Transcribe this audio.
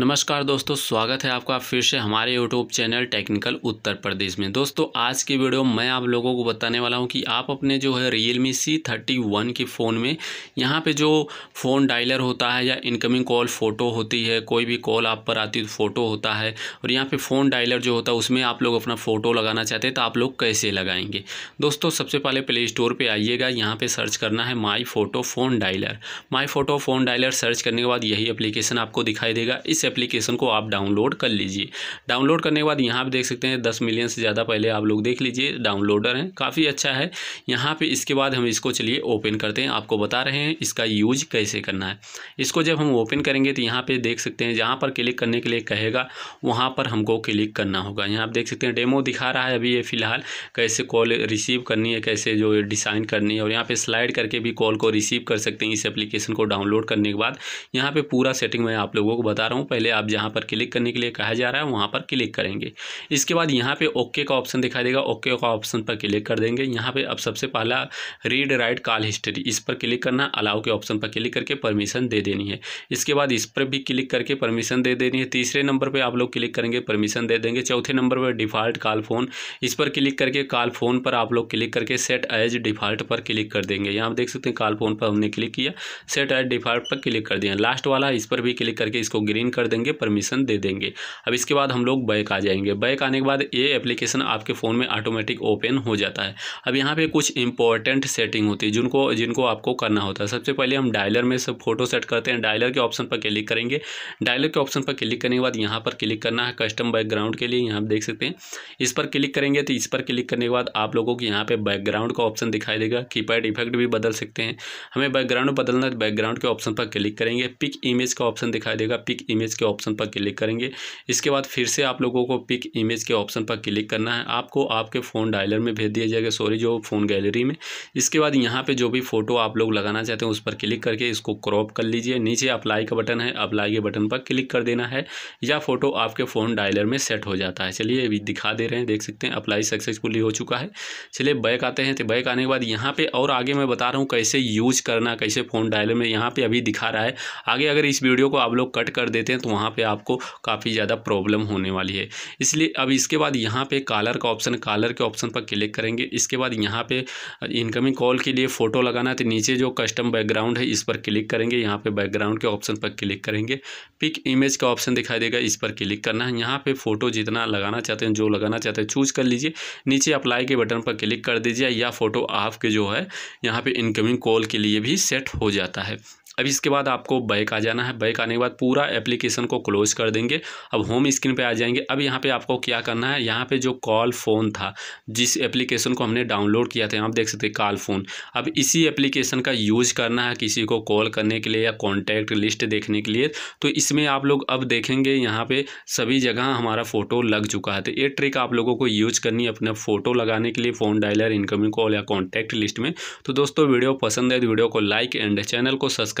नमस्कार दोस्तों स्वागत है आपका फिर से हमारे YouTube channel technical Uttar Pradesh में दोस्तों आज की वीडियो मैं आप लोगों को बताने वाला हूं कि आप अपने जो है Realme C thirty one के फ़ोन में यहां पे जो फ़ोन डायलर होता है या इनकमिंग कॉल फ़ोटो होती है कोई भी कॉल आप पर आती है तो फ़ोटो होता है और यहाँ पर फ़ोन डायलर जो होता है उसमें आप लोग अपना फ़ोटो लगाना चाहते हैं तो आप लोग कैसे लगाएंगे दोस्तों सबसे पहले प्ले स्टोर पर आइएगा यहाँ पर सर्च करना है my photo phone dialer my photo phone dialer search करने के बाद यही अप्लीकेशन आपको दिखाई देगा इस एप्लीकेशन को आप डाउनलोड कर लीजिए डाउनलोड करने के बाद यहाँ पर देख सकते हैं दस मिलियन से ज़्यादा पहले आप लोग देख लीजिए डाउनलोडर हैं काफ़ी अच्छा है यहाँ पर इसके बाद हम इसको चलिए ओपन करते हैं आपको बता रहे हैं इसका यूज कैसे करना है इसको जब हम ओपन करेंगे तो यहाँ पर देख सकते हैं जहाँ पर क्लिक करने के लिए कहेगा वहाँ पर हमको क्लिक करना होगा यहाँ आप देख सकते हैं डेमो दिखा रहा है अभी ये फ़िलहाल कैसे कॉल रिसीव करनी है कैसे जो डिसाइन करनी है और यहाँ पे स्लाइड करके भी कॉल को रिसीव कर सकते हैं इस एप्लीकेशन को डाउनलोड करने के बाद यहाँ पे पूरा सेटिंग मैं आप लोगों को बता रहा हूँ पहले आप जहाँ पर क्लिक करने के लिए कहा जा रहा है वहाँ पर क्लिक करेंगे इसके बाद यहाँ पे ओके का ऑप्शन दिखाई देगा ओके का ऑप्शन पर क्लिक कर देंगे यहाँ पे अब सबसे पहला रीड राइट कॉल हिस्ट्री इस पर क्लिक करना अलाउ के ऑप्शन पर क्लिक करके परमिशन दे देनी है इसके बाद इस पर भी क्लिक करके परमिशन दे देनी है तीसरे नंबर पर आप लोग क्लिक करेंगे परमिशन दे देंगे चौथे नंबर पर डिफ़ॉल्ट कॉल फ़ोन इस पर क्लिक करके कॉल फ़ोन पर आप लोग क्लिक करके सेट एज डिफ़ॉल्ट पर क्लिक कर देंगे यहाँ आप देख सकते हैं कॉल फ़ोन पर हमने क्लिक किया सेट एज डिफ़ॉल्ट पर क्लिक कर दिया लास्ट वाला इस पर भी क्लिक करके इसको ग्रीन कर कर देंगे परमिशन दे देंगे अब इसके बाद हम लोग बैक आ जाएंगे बैक आने के बाद ये एप्लीकेशन आपके फ़ोन में ऑटोमेटिक ओपन हो जाता है अब यहाँ पर कुछ इंपॉर्टेंट सेटिंग होती है जिनको जिनको आपको करना होता है सबसे पहले हम डायलर में सब फोटो सेट करते हैं डायलर के ऑप्शन पर क्लिक करेंगे डायलर के ऑप्शन पर क्लिक करने के बाद यहाँ पर क्लिक करना है कस्टम बैकग्राउंड के लिए यहाँ देख सकते हैं इस पर क्लिक करेंगे तो इस पर क्लिक करने के बाद आप लोगों को यहाँ पे बैकग्राउंड का ऑप्शन दिखाई देगा कीपैड इफेक्ट भी बदल सकते हैं हमें बैकग्राउंड बदलना है बैकग्राउंड तो के ऑप्शन पर क्लिक करेंगे पिक इमेज का ऑप्शन दिखाई देगा पिक इमेज इमेज के ऑप्शन पर क्लिक करेंगे इसके बाद फिर से आप लोगों को पिक इमेज के ऑप्शन पर क्लिक करना है आपको आपके फ़ोन डायलर में भेज दिया जाएगा सॉरी जो फ़ोन गैलरी में इसके बाद यहाँ पर जो भी फ़ोटो आप लोग लगाना चाहते हैं उस पर क्लिक करके इसको क्रॉप कर लीजिए नीचे अप्लाई का बटन है अप्लाई के बटन पर क्लिक कर देना है या फ़ोटो आपके फ़ोन डायलर में सेट हो जाता है चलिए अभी दिखा दे रहे हैं देख सकते हैं अप्लाई सक्सेसफुली हो चुका है चलिए बैक आते हैं तो बैक आने के बाद यहाँ पे और आगे मैं बता रहा हूँ कैसे यूज़ करना कैसे फ़ोन डायलर में यहाँ पे अभी दिखा रहा है आगे अगर इस वीडियो को आप लोग कट कर देते हैं तो तो वहाँ पे आपको काफ़ी ज़्यादा प्रॉब्लम होने वाली है इसलिए अब इसके बाद यहाँ पे कॉलर का ऑप्शन कॉलर के ऑप्शन पर क्लिक करेंगे इसके बाद यहाँ पे इनकमिंग कॉल के लिए फ़ोटो लगाना है तो नीचे जो कस्टम बैकग्राउंड है इस पर क्लिक करेंगे यहाँ पर बैकग्राउंड के ऑप्शन पर क्लिक करेंगे पिक इमेज का ऑप्शन दिखाई देगा इस पर क्लिक करना है यहाँ पर फ़ोटो जितना लगाना चाहते हैं जो लगाना चाहते हैं चूज़ कर लीजिए नीचे अप्लाई के बटन पर क्लिक कर दीजिए या फ़ोटो आपके जो है यहाँ पर इनकमिंग कॉल के लिए भी सेट हो जाता है अब इसके बाद आपको बैक आ जाना है बैक आने के बाद पूरा एप्लीकेशन को क्लोज कर देंगे अब होम स्क्रीन पे आ जाएंगे अब यहाँ पे आपको क्या करना है यहाँ पे जो कॉल फ़ोन था जिस एप्लीकेशन को हमने डाउनलोड किया था आप देख सकते हैं कॉल फ़ोन अब इसी एप्लीकेशन का यूज़ करना है किसी को कॉल करने के लिए या कॉन्टैक्ट लिस्ट देखने के लिए तो इसमें आप लोग अब देखेंगे यहाँ पर सभी जगह हमारा फ़ोटो लग चुका है तो ये ट्रिक आप लोगों को यूज करनी है अपना फ़ोटो लगाने के लिए फ़ोन डायलर इनकमिंग कॉल या कॉन्टैक्ट लिस्ट में तो दोस्तों वीडियो पसंद है तो वीडियो को लाइक एंड चैनल को सब्सक्राइब